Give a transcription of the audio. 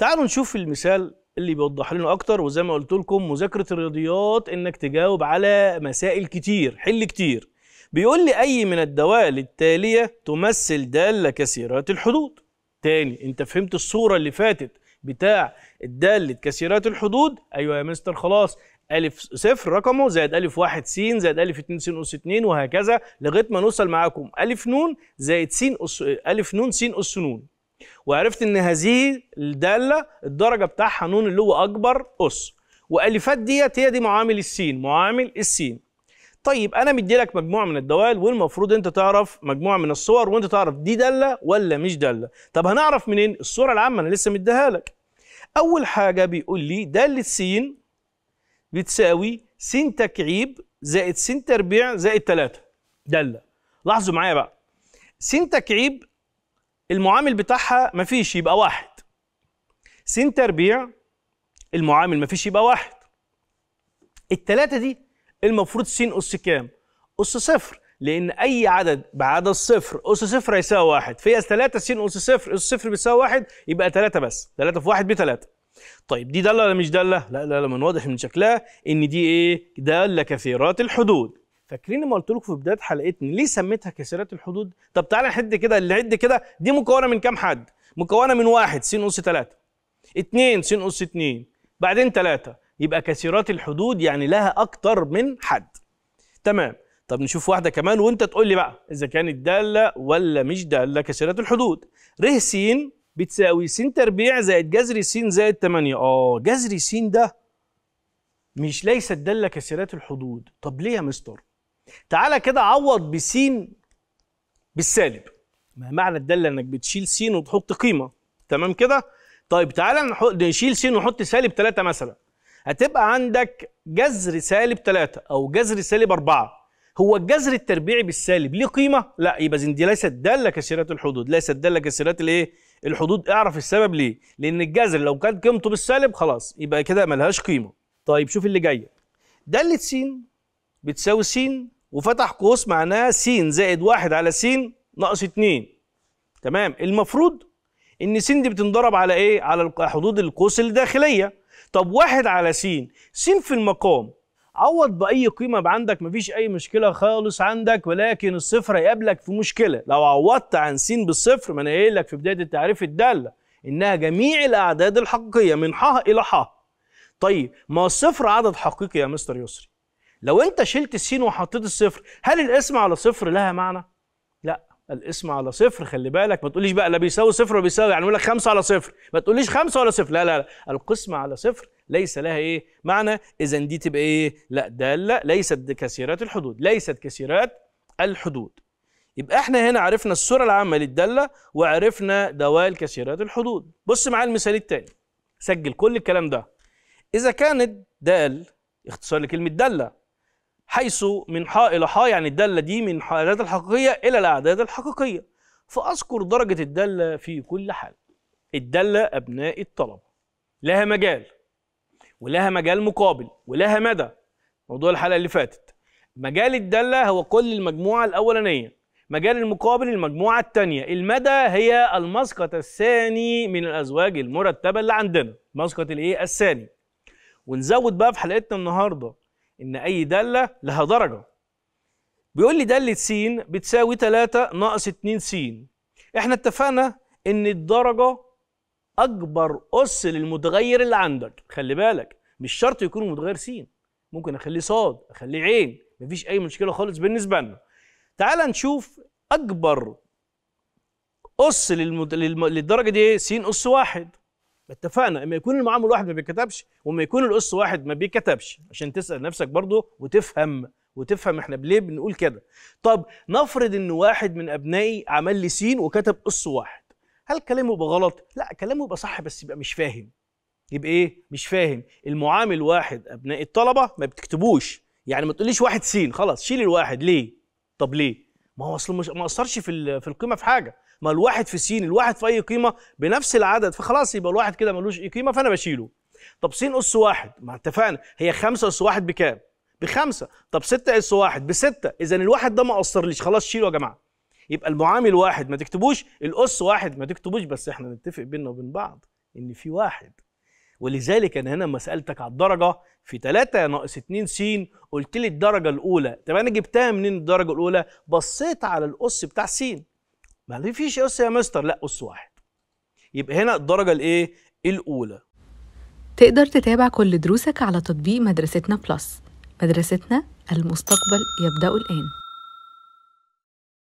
تعالوا نشوف المثال اللي بيوضح لنا اكتر وزي ما قلت لكم مذاكره الرياضيات انك تجاوب على مسائل كتير حل كتير بيقول لي اي من الدوال التاليه تمثل داله كثيرات الحدود تاني انت فهمت الصوره اللي فاتت بتاع الداله كثيرات الحدود ايوه يا مستر خلاص ألف صفر رقمه زائد ألف واحد س زائد ألف اتنين س أس اتنين وهكذا لغاية ما نوصل معاكم ألف نون زائد س أس ألف نون س أس نون وعرفت ان هذه الداله الدرجه بتاعها نون اللي هو اكبر اس والفات ديت هي دي معامل السين معامل السين طيب انا مدي لك مجموعه من الدوال والمفروض انت تعرف مجموعه من الصور وانت تعرف دي داله ولا مش داله طب هنعرف منين الصوره العامه انا لسه مديها لك اول حاجه بيقول لي داله س بتساوي س تكعيب زائد س تربيع زائد 3 داله لاحظوا معايا بقى س تكعيب المعامل بتاعها مفيش يبقى واحد س تربيع المعامل مفيش يبقى واحد التلاتة دي المفروض س أس كام؟ أس صفر لأن أي عدد بعدد صفر أس صفر هيساوي واحد فهي تلاتة س أس صفر أس صفر بيساوي واحد يبقى تلاتة بس تلاتة في واحد بتلاتة طيب دي دالة ولا مش دالة؟ لا لا لا من واضح من شكلها إن دي إيه؟ دالة كثيرات الحدود فاكرين ما قلت لكم في بدايه حلقتنا ليه سميتها كسرات الحدود؟ طب تعالى نحد كده اللي عد كده دي مكونه من كام حد؟ مكونه من واحد س اس 3 2 س اس 2 بعدين 3 يبقى كسرات الحدود يعني لها اكتر من حد. تمام طب نشوف واحده كمان وانت تقول لي بقى اذا كانت داله ولا مش داله كسرات الحدود. ر س بتساوي س تربيع زائد جذر س زائد 8 اه جذر س ده مش ليست داله كسرات الحدود طب ليه يا مستر؟ تعالى كده عوض بسين بالسالب ما معنى الداله انك بتشيل سين وتحط قيمه تمام كده طيب تعالى نشيل سين ونحط سالب 3 مثلا هتبقى عندك جذر سالب 3 او جذر سالب 4 هو الجذر التربيعي بالسالب ليه قيمه لا يبقى دي ليست داله كسيرات الحدود ليست داله كسيرات الايه الحدود اعرف السبب ليه لان الجذر لو كانت قيمته بالسالب خلاص يبقى كده ملهاش قيمه طيب شوف اللي جاي داله س بتساوي س وفتح قوس معناها س زائد واحد على س ناقص اتنين تمام المفروض ان س دي بتنضرب على ايه؟ على حدود القوس الداخليه طب واحد على س س في المقام عوض باي قيمه عندك مفيش اي مشكله خالص عندك ولكن الصفر هيقابلك في مشكله لو عوضت عن س بالصفر ما انا قايل لك في بدايه التعريف الداله انها جميع الاعداد الحقيقيه من ح الى ح طيب ما الصفر عدد حقيقي يا مستر يسري لو انت شلت السين وحطيت الصفر هل الاسم على صفر لها معنى لا الاسم على صفر خلي بالك ما تقوليش بقى لا بيساوي صفر ولا بيساوي يعني يقول لك خمسة على صفر ما تقوليش خمسة ولا صفر لا لا لا القسمة على صفر ليس لها ايه معنى اذا دي تبقى ايه لا دالة ليست كثيرات الحدود ليست كثيرات الحدود يبقى احنا هنا عرفنا الصورة العامة للدالة وعرفنا دوال كثيرات الحدود بص معايا المثال التاني سجل كل الكلام ده اذا كانت دال اختصار لكلمة دالة حيث من حا إلى حا يعني الدالة دي من الأعداد الحقيقية إلى الأعداد الحقيقية فأذكر درجة الدالة في كل حال الدالة أبناء الطلبة لها مجال ولها مجال مقابل ولها مدى موضوع الحلقة اللي فاتت مجال الدالة هو كل المجموعة الأولانية مجال المقابل المجموعة الثانية المدى هي المسقط الثاني من الأزواج المرتبة اللي عندنا مسقط الإيه الثاني ونزود بقى في حلقتنا النهارده إن أي دالة لها درجة بيقول لي دالة س بتساوي 3 ناقص 2 س إحنا اتفقنا إن الدرجة أكبر أس للمتغير اللي عندك خلي بالك مش شرط يكون متغير س ممكن أخليه صاد أخليه عين مفيش أي مشكلة خالص بالنسبة لنا تعال نشوف أكبر أس للم... للدرجة دي إيه؟ س أس واحد اتفقنا اما يكون المعامل واحد ما بيتكتبش واما يكون القص واحد ما بيتكتبش عشان تسال نفسك برضه وتفهم وتفهم احنا ليه بنقول كده طب نفرض ان واحد من ابنائي عمل لي سين وكتب قص واحد هل كلامه يبقى غلط لا كلامه يبقى صح بس يبقى مش فاهم يبقى ايه مش فاهم المعامل واحد ابناء الطلبه ما بتكتبوش يعني ما تقوليش واحد سين خلاص شيل الواحد ليه طب ليه ما هو اصل ما اثرش في في القيمه في حاجه ما الواحد في س الواحد في اي قيمه بنفس العدد فخلاص يبقى الواحد كده ملوش اي قيمه فانا بشيله طب س اس واحد ما اتفقنا هي خمسة اس واحد بكام؟ بخمسه طب ستة اس واحد بسته اذا الواحد ده ما قصرليش خلاص شيله يا جماعه يبقى المعامل واحد ما تكتبوش الاس واحد ما تكتبوش بس احنا نتفق بينا وبين بعض ان في واحد ولذلك انا هنا لما سالتك على الدرجه في 3 ناقص 2 س قلت لي الدرجه الاولى طب انا جبتها منين الدرجه الاولى بصيت على الاس بتاع س ما فيش اس يا مستر لا اس واحد يبقى هنا الدرجه الايه الاولى تقدر تتابع كل دروسك على تطبيق مدرستنا بلس مدرستنا المستقبل يبدا الان